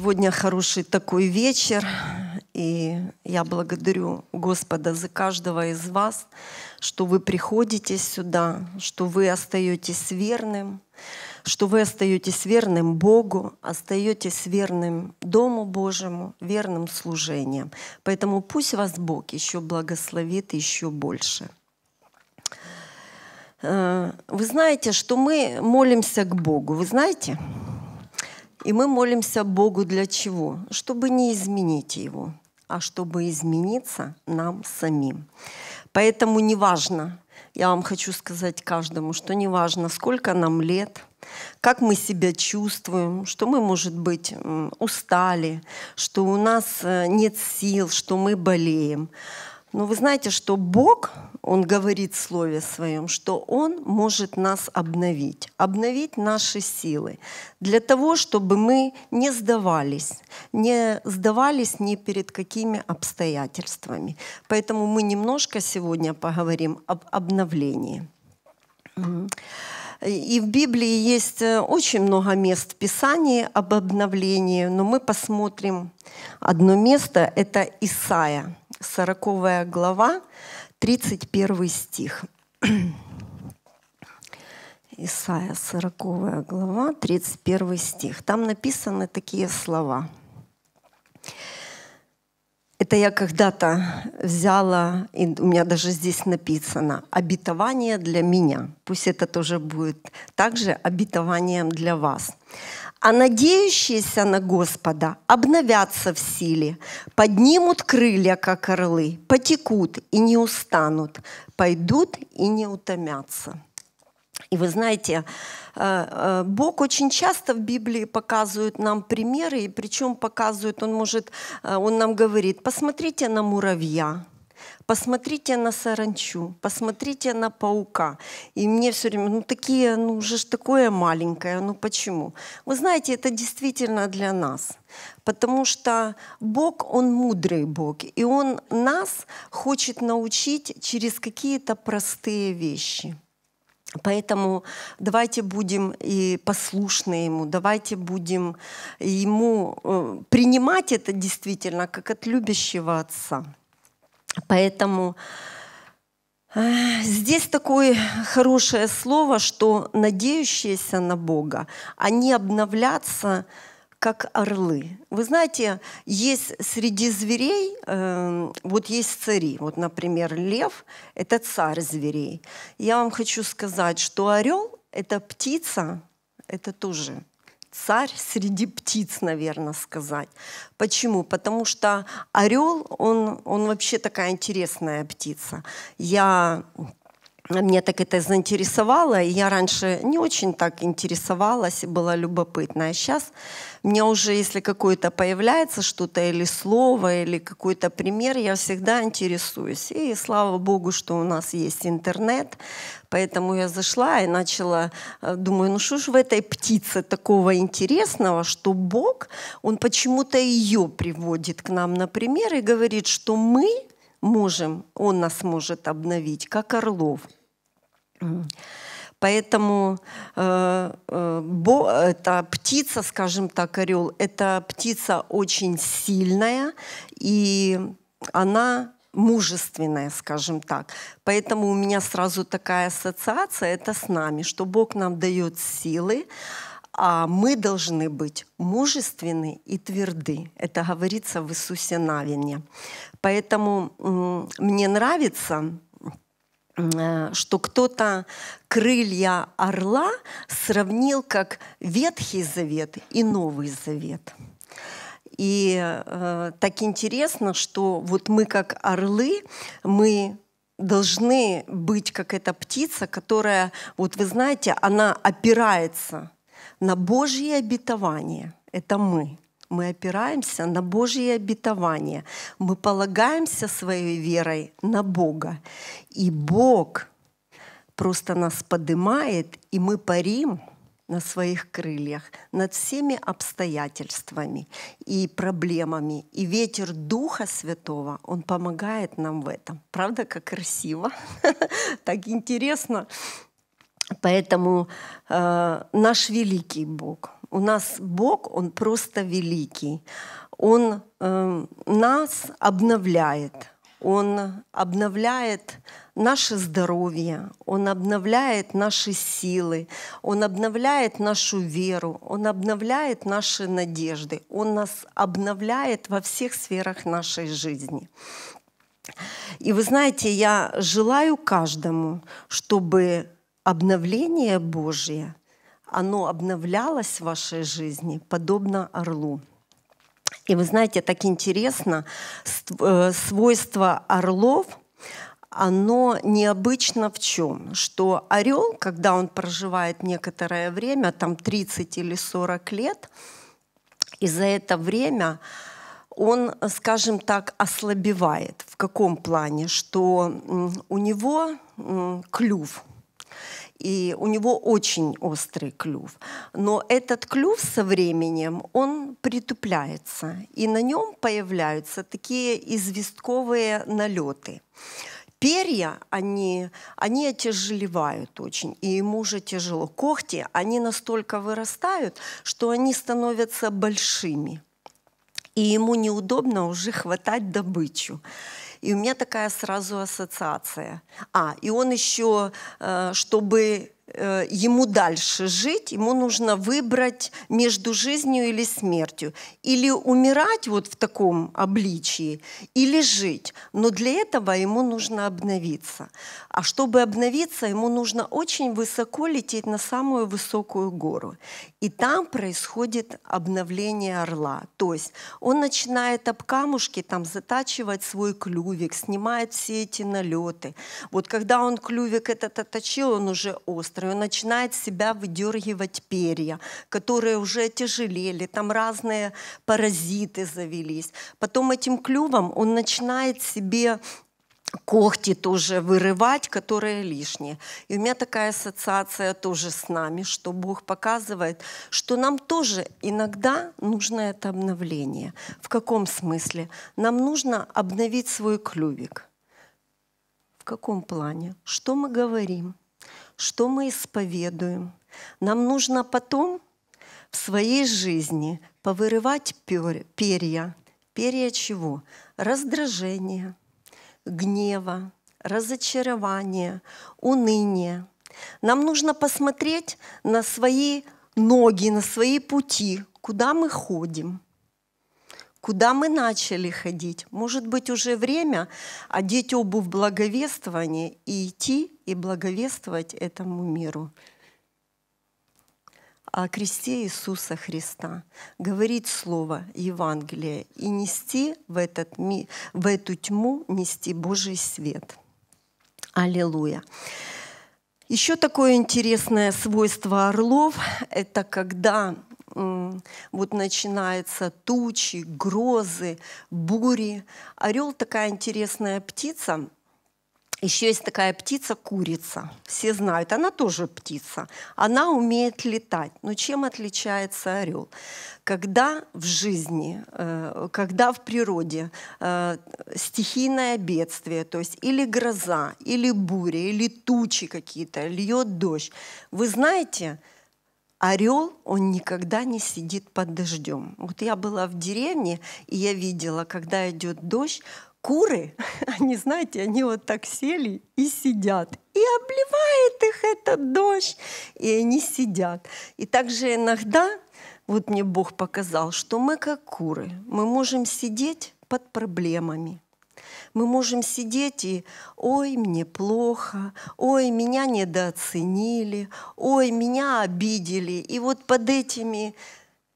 Сегодня хороший такой вечер, и я благодарю Господа за каждого из вас, что вы приходите сюда, что вы остаетесь верным, что вы остаетесь верным Богу, остаетесь верным Дому Божьему, верным служением. Поэтому пусть вас Бог еще благословит еще больше. Э, вы знаете, что мы молимся к Богу. Вы знаете? И мы молимся Богу для чего? Чтобы не изменить Его, а чтобы измениться нам самим. Поэтому неважно, я вам хочу сказать каждому, что неважно, сколько нам лет, как мы себя чувствуем, что мы, может быть, устали, что у нас э, нет сил, что мы болеем. Но вы знаете, что Бог, Он говорит в Слове Своем, что Он может нас обновить, обновить наши силы для того, чтобы мы не сдавались, не сдавались ни перед какими обстоятельствами. Поэтому мы немножко сегодня поговорим об обновлении. И в Библии есть э, очень много мест в Писании об обновлении, но мы посмотрим одно место, это Исаия, 40 глава, 31 стих. Исайя, 40 глава, 31 стих. Там написаны такие слова. Это я когда-то взяла, и у меня даже здесь написано, обетование для меня. Пусть это тоже будет также обетованием для вас а надеющиеся на Господа обновятся в силе, поднимут крылья, как орлы, потекут и не устанут, пойдут и не утомятся». И вы знаете, э, э, Бог очень часто в Библии показывает нам примеры, и причем показывает, Он может, э, Он нам говорит, посмотрите на муравья, посмотрите на саранчу, посмотрите на паука. И мне все время, ну такие, ну уже ж такое маленькое, ну почему? Вы знаете, это действительно для нас. Потому что Бог, Он мудрый Бог, и Он нас хочет научить через какие-то простые вещи. Поэтому давайте будем и послушны Ему, давайте будем Ему э, принимать это действительно как от любящего Отца. Поэтому а, Здесь такое хорошее слово, что надеющиеся на Бога, они обновлятся как орлы. Вы знаете, есть среди зверей, э, вот есть цари. Вот, например, лев – это царь зверей. Я вам хочу сказать, что орел – это птица, это тоже царь среди птиц, наверное, сказать. Почему? Потому что орел, он, он вообще такая интересная птица. Я меня так это заинтересовало. и Я раньше не очень так интересовалась, была любопытна. А сейчас мне уже, если какое-то появляется что-то, или слово, или какой-то пример, я всегда интересуюсь. И слава богу, что у нас есть интернет. Поэтому я зашла и начала, э, думаю, ну что ж в этой птице такого интересного, что Бог, он почему-то ее приводит к нам на пример и говорит, что мы можем, он нас может обновить, как орлов – Поэтому э, э, бо, это птица, скажем так, орел, это птица очень сильная, и она мужественная, скажем так. Поэтому у меня сразу такая ассоциация, это с нами, что Бог нам дает силы, а мы должны быть мужественны и тверды. Это говорится в Иисусе Навине. Поэтому мне нравится Э, что кто-то крылья орла сравнил как Ветхий Завет и Новый Завет. И э, так интересно, что вот мы как орлы, мы должны быть как эта птица, которая, вот вы знаете, она опирается на Божье обетование. Это мы мы опираемся на Божье обетование. Мы полагаемся своей верой на Бога. И Бог просто нас поднимает, и мы парим на своих крыльях над всеми обстоятельствами и проблемами. И ветер Духа Святого, он помогает нам в этом. Правда, как красиво, так интересно. Поэтому э, наш великий Бог — у нас Бог, Он просто великий. Он э, нас обновляет. Он обновляет наше здоровье, Он обновляет наши силы, Он обновляет нашу веру, Он обновляет наши надежды, Он нас обновляет во всех сферах нашей жизни. И вы знаете, я желаю каждому, чтобы обновление Божье оно обновлялось в вашей жизни, подобно орлу. И вы знаете, так интересно, э, свойство орлов, оно необычно в чем? Что орел, когда он проживает некоторое время, там 30 или 40 лет, и за это время он, скажем так, ослабевает. В каком плане? Что у него клюв – и у него очень острый клюв. Но этот клюв со временем, он притупляется, и на нем появляются такие известковые налеты. Перья, они, они отяжелевают очень, и ему уже тяжело. Когти, они настолько вырастают, что они становятся большими, и ему неудобно уже хватать добычу. И у меня такая сразу ассоциация. А, и он еще, э, чтобы Э, ему дальше жить, ему нужно выбрать между жизнью или смертью. Или умирать вот в таком обличии, или жить. Но для этого ему нужно обновиться. А чтобы обновиться, ему нужно очень высоко лететь на самую высокую гору. И там происходит обновление орла. То есть он начинает об камушки там затачивать свой клювик, снимает все эти налеты. Вот когда он клювик этот отточил, он уже остро острый, он начинает себя выдергивать перья, которые уже тяжелели, там разные паразиты завелись. Потом этим клювом он начинает себе когти тоже вырывать, которые лишние. И у меня такая ассоциация тоже с нами, что Бог показывает, что нам тоже иногда нужно это обновление. В каком смысле? Нам нужно обновить свой клювик. В каком плане? Что мы говорим? что мы исповедуем. Нам нужно потом в своей жизни повырывать перья. Перья чего? Раздражение, гнева, разочарование, уныние. Нам нужно посмотреть на свои ноги, на свои пути, куда мы ходим куда мы начали ходить. Может быть, уже время одеть обувь благовествования и идти и благовествовать этому миру. О кресте Иисуса Христа, говорить Слово Евангелие и нести в, этот, в эту тьму, нести Божий свет. Аллилуйя. Еще такое интересное свойство орлов – это когда вот начинаются тучи, грозы, бури. Орел такая интересная птица, еще есть такая птица курица. Все знают, она тоже птица. Она умеет летать. Но чем отличается орел? Когда в жизни, э, когда в природе э, стихийное бедствие, то есть или гроза, или буря, или тучи какие-то, льет дождь, вы знаете, орел, он никогда не сидит под дождем. Вот я была в деревне, и я видела, когда идет дождь, куры, они, знаете, они вот так сели и сидят. И обливает их этот дождь, и они сидят. И также иногда, вот мне Бог показал, что мы как куры, мы можем сидеть под проблемами, мы можем сидеть и «Ой, мне плохо», «Ой, меня недооценили», «Ой, меня обидели». И вот под этими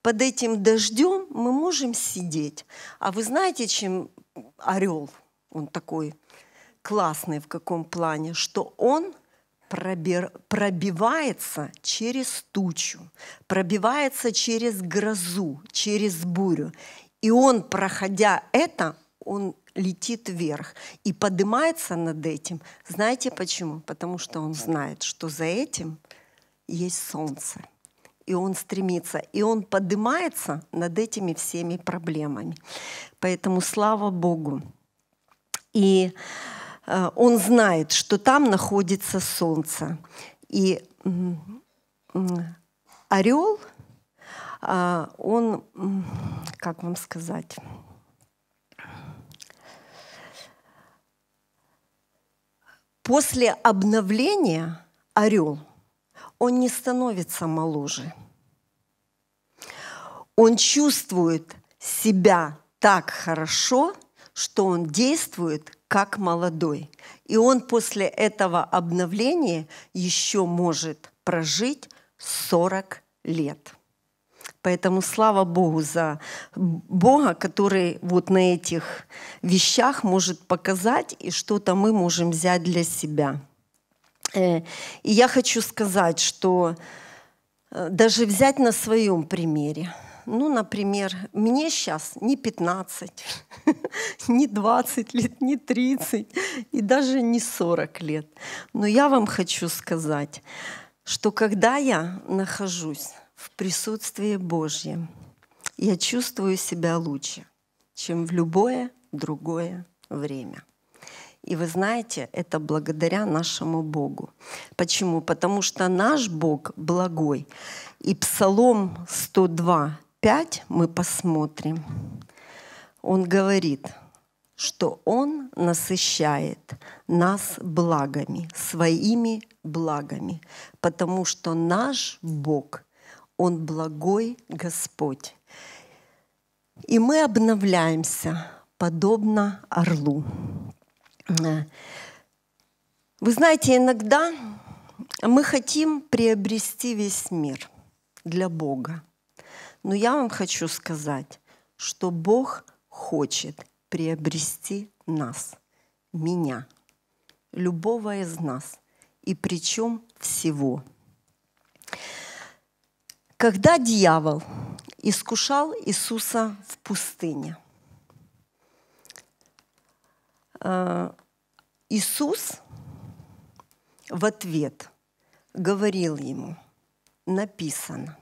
под этим дождем мы можем сидеть. А вы знаете, чем орел, он такой классный в каком плане, что он пробивается через тучу, пробивается через грозу, через бурю. И он, проходя это, он летит вверх и поднимается над этим. Знаете почему? Потому что он знает, что за этим есть солнце. И он стремится, и он поднимается над этими всеми проблемами. Поэтому слава Богу. И э, он знает, что там находится солнце. И э, э, орел, а, он, как вам сказать, После обновления орел, он не становится моложе. Он чувствует себя так хорошо, что он действует как молодой. И он после этого обновления еще может прожить 40 лет. Поэтому слава Богу за Бога, который вот на этих вещах может показать, и что-то мы можем взять для себя. Э, и я хочу сказать, что э, даже взять на своем примере. Ну, например, мне сейчас не 15, не 20 лет, не 30 и даже не 40 лет. Но я вам хочу сказать, что когда я нахожусь в присутствии Божьем я чувствую себя лучше, чем в любое другое время. И вы знаете, это благодаря нашему Богу. Почему? Потому что наш Бог благой. И Псалом 102, 5 мы посмотрим. Он говорит, что Он насыщает нас благами, своими благами, потому что наш Бог он благой Господь. И мы обновляемся, подобно орлу. Вы знаете, иногда мы хотим приобрести весь мир для Бога. Но я вам хочу сказать, что Бог хочет приобрести нас, меня, любого из нас, и причем всего – когда дьявол искушал Иисуса в пустыне, а, Иисус в ответ говорил ему, написано,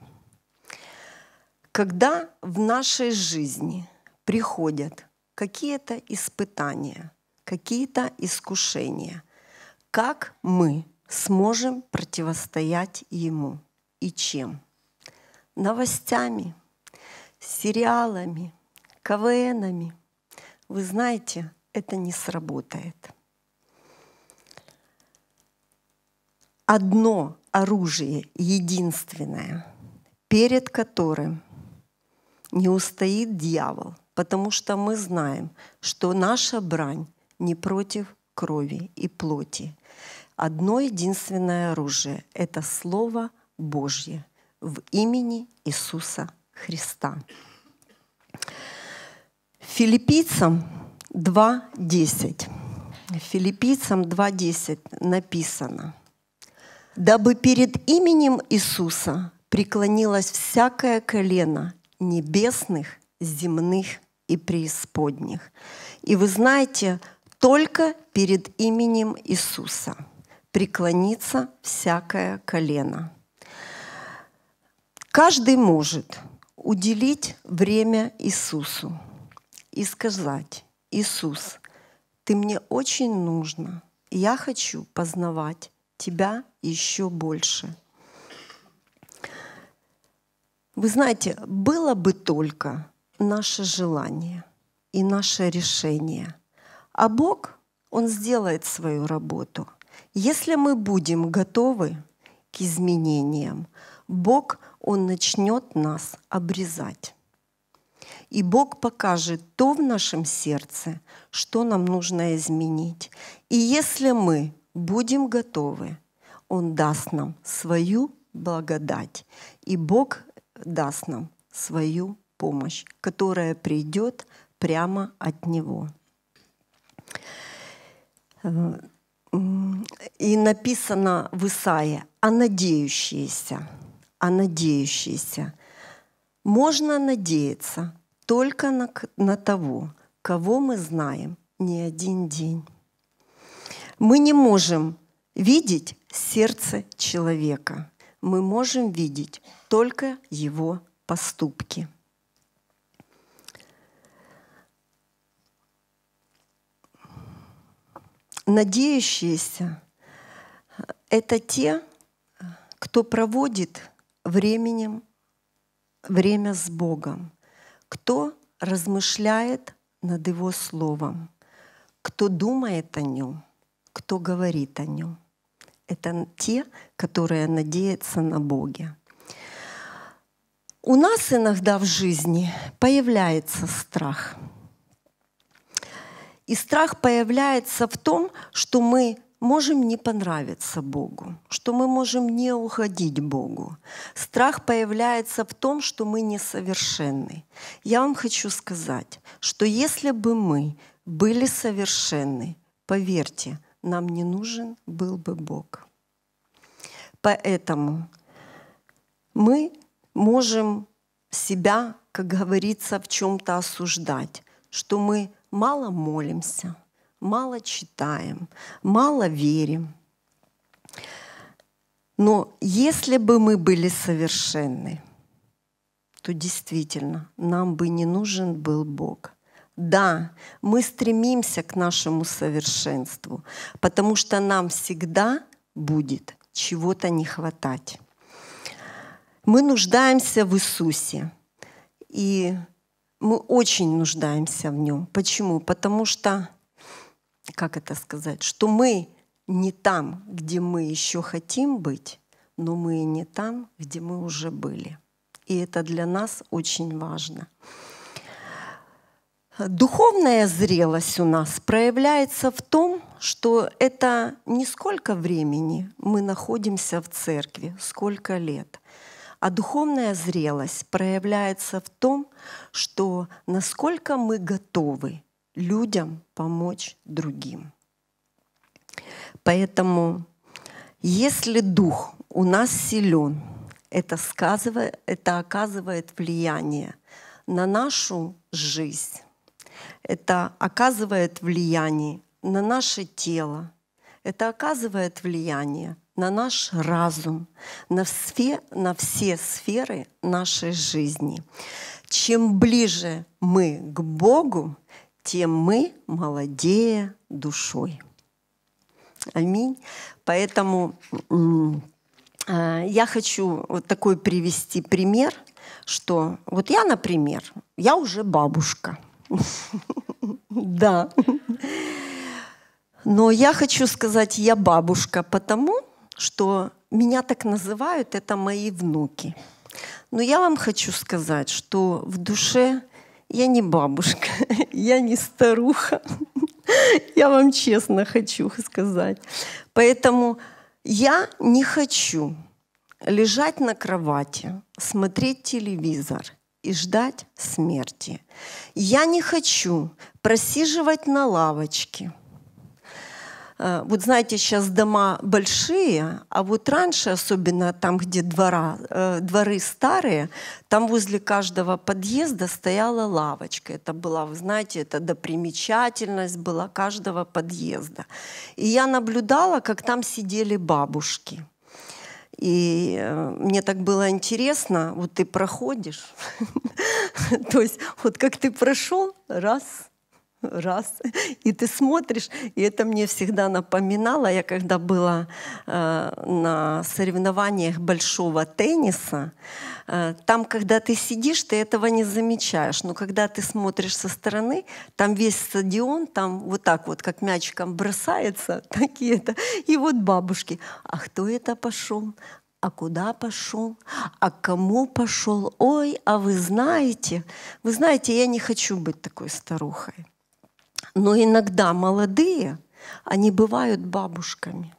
когда в нашей жизни приходят какие-то испытания, какие-то искушения, как мы сможем противостоять ему и чем – новостями, сериалами, КВНами, вы знаете, это не сработает. Одно оружие единственное, перед которым не устоит дьявол, потому что мы знаем, что наша брань не против крови и плоти. Одно единственное оружие ⁇ это Слово Божье, в имени Иисуса Христа. Филиппийцам 2.10. Филиппийцам 2.10 написано. «Дабы перед именем Иисуса преклонилось всякое колено небесных, земных и преисподних». И вы знаете, только перед именем Иисуса преклонится всякое колено – Каждый может уделить время Иисусу и сказать, Иисус, ты мне очень нужно, я хочу познавать тебя еще больше. Вы знаете, было бы только наше желание и наше решение. А Бог, Он сделает свою работу. Если мы будем готовы к изменениям, Бог, Он начнет нас обрезать. И Бог покажет то в нашем сердце, что нам нужно изменить. И если мы будем готовы, Он даст нам свою благодать. И Бог даст нам свою помощь, которая придет прямо от Него. Э, и написано в Исаии «А надеющиеся» а надеющийся. Можно надеяться только на, на того, кого мы знаем не один день. Мы не можем видеть сердце человека. Мы можем видеть только его поступки. Надеющиеся — это те, кто проводит временем, время с Богом. Кто размышляет над Его Словом, кто думает о Нем, кто говорит о Нем. Это те, которые надеются на Боге. У нас иногда в жизни появляется страх. И страх появляется в том, что мы можем не понравиться Богу, что мы можем не уходить Богу. Страх появляется в том, что мы несовершенны. Я вам хочу сказать, что если бы мы были совершенны, поверьте, нам не нужен был бы Бог. Поэтому мы можем себя, как говорится, в чем-то осуждать, что мы мало молимся – мало читаем, мало верим. Но если бы мы были совершенны, то действительно нам бы не нужен был Бог. Да, мы стремимся к нашему совершенству, потому что нам всегда будет чего-то не хватать. Мы нуждаемся в Иисусе, и мы очень нуждаемся в Нем. Почему? Потому что как это сказать, что мы не там, где мы еще хотим быть, но мы и не там, где мы уже были. И это для нас очень важно. Духовная зрелость у нас проявляется в том, что это не сколько времени мы находимся в церкви, сколько лет. А духовная зрелость проявляется в том, что насколько мы готовы людям помочь другим. Поэтому, если дух у нас силен, это, сказывает, это оказывает влияние на нашу жизнь, это оказывает влияние на наше тело, это оказывает влияние на наш разум, на все, на все сферы нашей жизни. Чем ближе мы к Богу, тем мы молодее душой. Аминь. Поэтому а, я хочу вот такой привести пример, что вот я, например, я уже бабушка. Да. Но я хочу сказать, я бабушка, потому что меня так называют, это мои внуки. Но я вам хочу сказать, что в душе я не бабушка, я не старуха. Я вам честно хочу сказать. Поэтому я не хочу лежать на кровати, смотреть телевизор и ждать смерти. Я не хочу просиживать на лавочке – Э, вот знаете, сейчас дома большие, а вот раньше, особенно там, где двора, э, дворы старые, там возле каждого подъезда стояла лавочка. Это была, вы знаете, это допримечательность была каждого подъезда. И я наблюдала, как там сидели бабушки – и э, мне так было интересно, вот ты проходишь, то есть вот как ты прошел, раз, раз, и ты смотришь. И это мне всегда напоминало, я когда была э, на соревнованиях большого тенниса, э, там, когда ты сидишь, ты этого не замечаешь, но когда ты смотришь со стороны, там весь стадион, там вот так вот, как мячиком бросается, такие-то, и вот бабушки, а кто это пошел? а куда пошел, а кому пошел. Ой, а вы знаете, вы знаете, я не хочу быть такой старухой. Но иногда молодые, они бывают бабушками.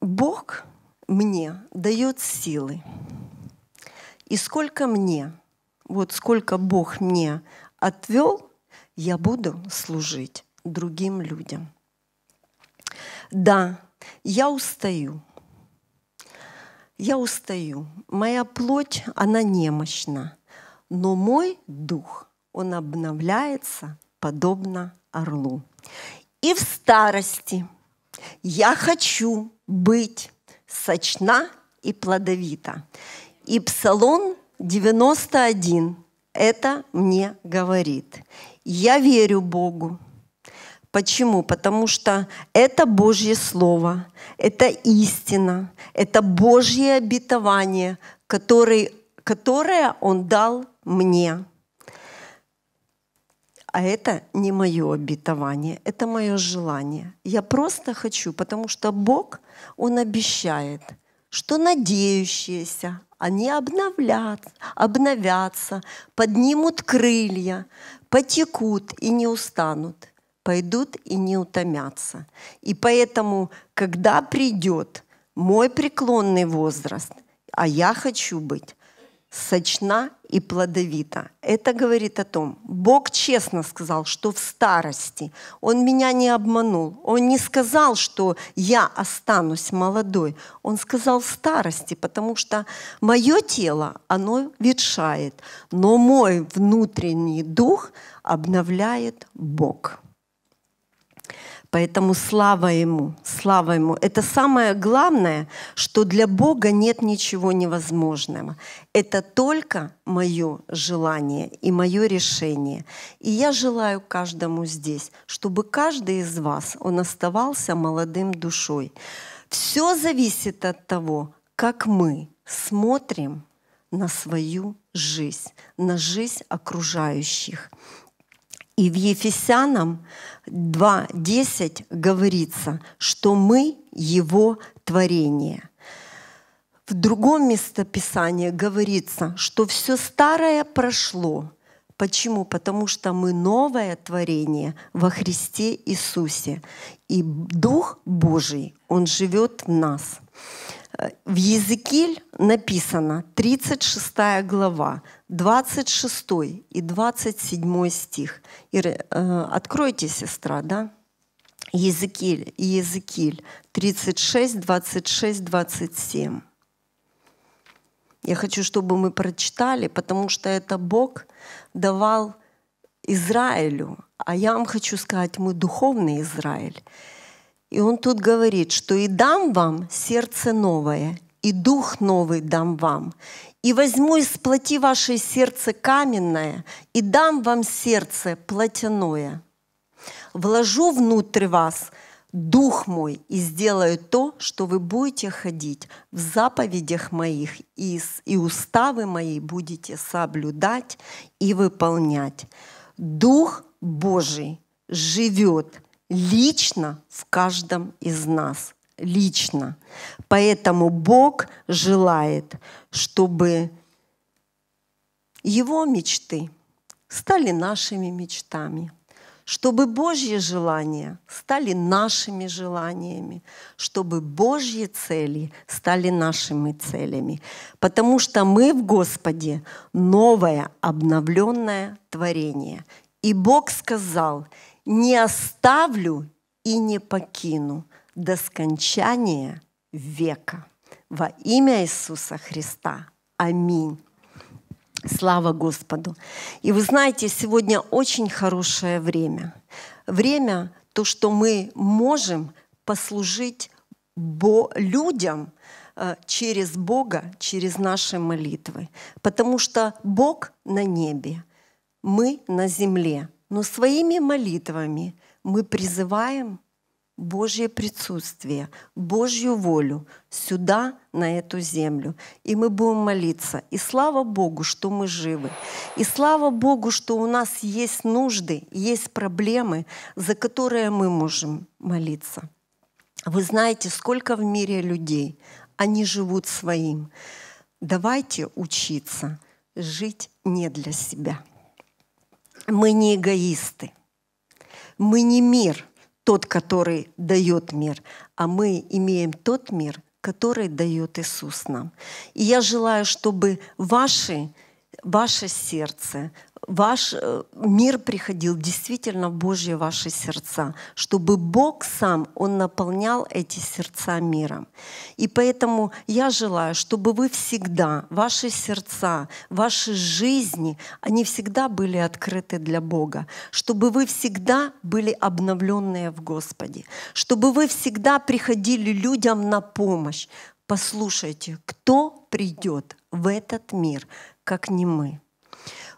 Бог мне дает силы. И сколько мне, вот сколько Бог мне отвел, я буду служить другим людям. Да, я устаю. Я устаю. Моя плоть, она немощна. Но мой дух, он обновляется подобно орлу. И в старости я хочу быть сочна и плодовита. И Псалом 91 это мне говорит. Я верю Богу. Почему? Потому что это Божье Слово, это истина, это Божье обетование, который, которое Он дал мне. А это не мое обетование, это мое желание. Я просто хочу, потому что Бог, Он обещает, что надеющиеся, они обновлят, обновятся, поднимут крылья, потекут и не устанут, пойдут и не утомятся. И поэтому, когда придет мой преклонный возраст, а я хочу быть сочна и плодовита. Это говорит о том, Бог честно сказал, что в старости Он меня не обманул. Он не сказал, что я останусь молодой. Он сказал в старости, потому что мое тело, оно ветшает, но мой внутренний дух обновляет Бог. Поэтому слава Ему, слава Ему. Это самое главное, что для Бога нет ничего невозможного. Это только мое желание и мое решение. И я желаю каждому здесь, чтобы каждый из вас, он оставался молодым душой. Все зависит от того, как мы смотрим на свою жизнь, на жизнь окружающих. И в Ефесянам 2.10 говорится, что мы Его творение. В другом местописании говорится, что все старое прошло. Почему? Потому что мы новое творение во Христе Иисусе. И Дух Божий, Он живет в нас. В Езекииль написано 36 глава, 26 и 27 стих. Ир, э, откройте, сестра, да? Езекииль, Езекииль, 36, 26, 27. Я хочу, чтобы мы прочитали, потому что это Бог давал Израилю. А я вам хочу сказать, мы духовный Израиль. И он тут говорит, что «И дам вам сердце новое, и дух новый дам вам, и возьму из плоти ваше сердце каменное, и дам вам сердце плотяное. Вложу внутрь вас Дух мой и сделаю то, что вы будете ходить в заповедях моих и, и уставы мои будете соблюдать и выполнять. Дух Божий живет лично в каждом из нас, лично. Поэтому Бог желает, чтобы Его мечты стали нашими мечтами, чтобы Божьи желания стали нашими желаниями, чтобы Божьи цели стали нашими целями, потому что мы в Господе новое обновленное творение. И Бог сказал, не оставлю и не покину до скончания века. Во имя Иисуса Христа. Аминь. Слава Господу. И вы знаете, сегодня очень хорошее время. Время, то, что мы можем послужить людям э, через Бога, через наши молитвы. Потому что Бог на небе – мы на земле, но своими молитвами мы призываем Божье присутствие, Божью волю сюда, на эту землю. И мы будем молиться. И слава Богу, что мы живы. И слава Богу, что у нас есть нужды, есть проблемы, за которые мы можем молиться. Вы знаете, сколько в мире людей. Они живут своим. Давайте учиться жить не для себя. Мы не эгоисты. Мы не мир, тот, который дает мир, а мы имеем тот мир, который дает Иисус нам. И я желаю, чтобы ваши, ваше сердце, ваш э, мир приходил действительно в Божье ваши сердца, чтобы Бог сам, Он наполнял эти сердца миром. И поэтому я желаю, чтобы вы всегда, ваши сердца, ваши жизни, они всегда были открыты для Бога, чтобы вы всегда были обновленные в Господе, чтобы вы всегда приходили людям на помощь. Послушайте, кто придет в этот мир, как не мы.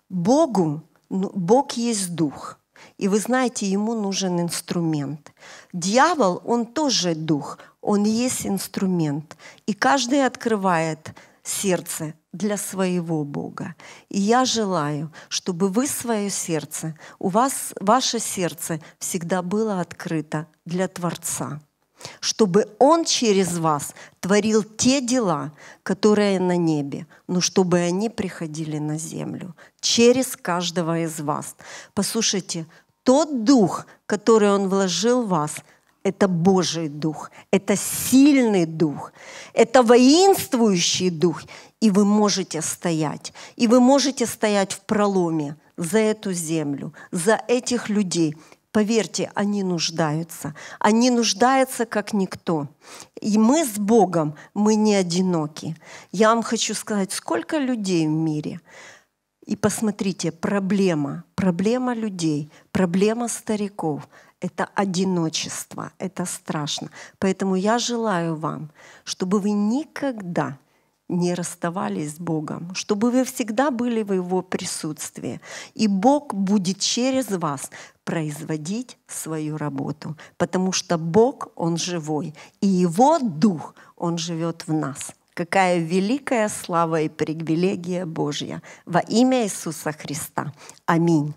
Богу, ну, Бог есть дух. И вы знаете, ему нужен инструмент. Дьявол, он тоже дух, он есть инструмент. И каждый открывает сердце для своего Бога. И я желаю, чтобы вы свое сердце, у вас ваше сердце всегда было открыто для Творца чтобы Он через вас творил те дела, которые на небе, но чтобы они приходили на землю через каждого из вас. Послушайте, тот дух, который Он вложил в вас, это Божий дух, это сильный дух, это воинствующий дух, и вы можете стоять, и вы можете стоять в проломе за эту землю, за этих людей – Поверьте, они нуждаются. Они нуждаются, как никто. И мы с Богом, мы не одиноки. Я вам хочу сказать, сколько людей в мире. И посмотрите, проблема, проблема людей, проблема стариков – это одиночество, это страшно. Поэтому я желаю вам, чтобы вы никогда не расставались с Богом, чтобы вы всегда были в Его присутствии. И Бог будет через вас производить свою работу, потому что Бог, Он живой, и Его Дух, Он живет в нас. Какая великая слава и привилегия Божья во имя Иисуса Христа. Аминь.